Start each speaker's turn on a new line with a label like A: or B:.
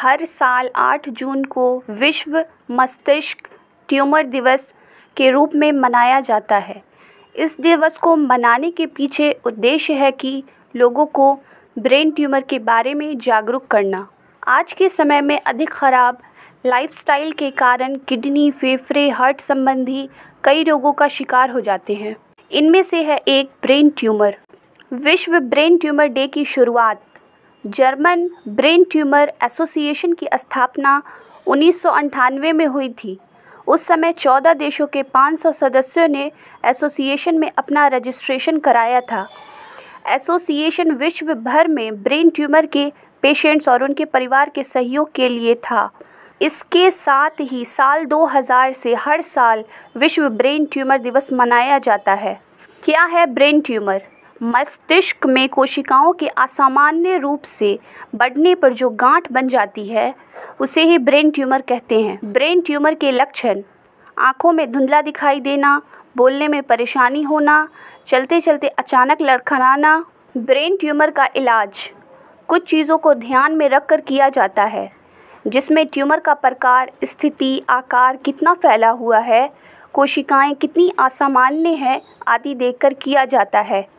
A: हर साल आठ जून को विश्व मस्तिष्क ट्यूमर दिवस के रूप में मनाया जाता है इस दिवस को मनाने के पीछे उद्देश्य है कि लोगों को ब्रेन ट्यूमर के बारे में जागरूक करना आज के समय में अधिक ख़राब लाइफस्टाइल के कारण किडनी फेफड़े हार्ट संबंधी कई रोगों का शिकार हो जाते हैं इनमें से है एक ब्रेन ट्यूमर विश्व ब्रेन ट्यूमर डे की शुरुआत जर्मन ब्रेन ट्यूमर एसोसिएशन की स्थापना उन्नीस में हुई थी उस समय चौदह देशों के 500 सदस्यों ने एसोसिएशन में अपना रजिस्ट्रेशन कराया था एसोसिएशन विश्व भर में ब्रेन ट्यूमर के पेशेंट्स और उनके परिवार के सहयोग के लिए था इसके साथ ही साल 2000 से हर साल विश्व ब्रेन ट्यूमर दिवस मनाया जाता है क्या है ब्रेन ट्यूमर मस्तिष्क में कोशिकाओं के असामान्य रूप से बढ़ने पर जो गांठ बन जाती है उसे ही ब्रेन ट्यूमर कहते हैं ब्रेन ट्यूमर के लक्षण आँखों में धुंधला दिखाई देना बोलने में परेशानी होना चलते चलते अचानक लड़खड़ाना ब्रेन ट्यूमर का इलाज कुछ चीज़ों को ध्यान में रख कर किया जाता है जिसमें ट्यूमर का प्रकार स्थिति आकार कितना फैला हुआ है कोशिकाएं कितनी असामान्य है आदि देखकर किया जाता है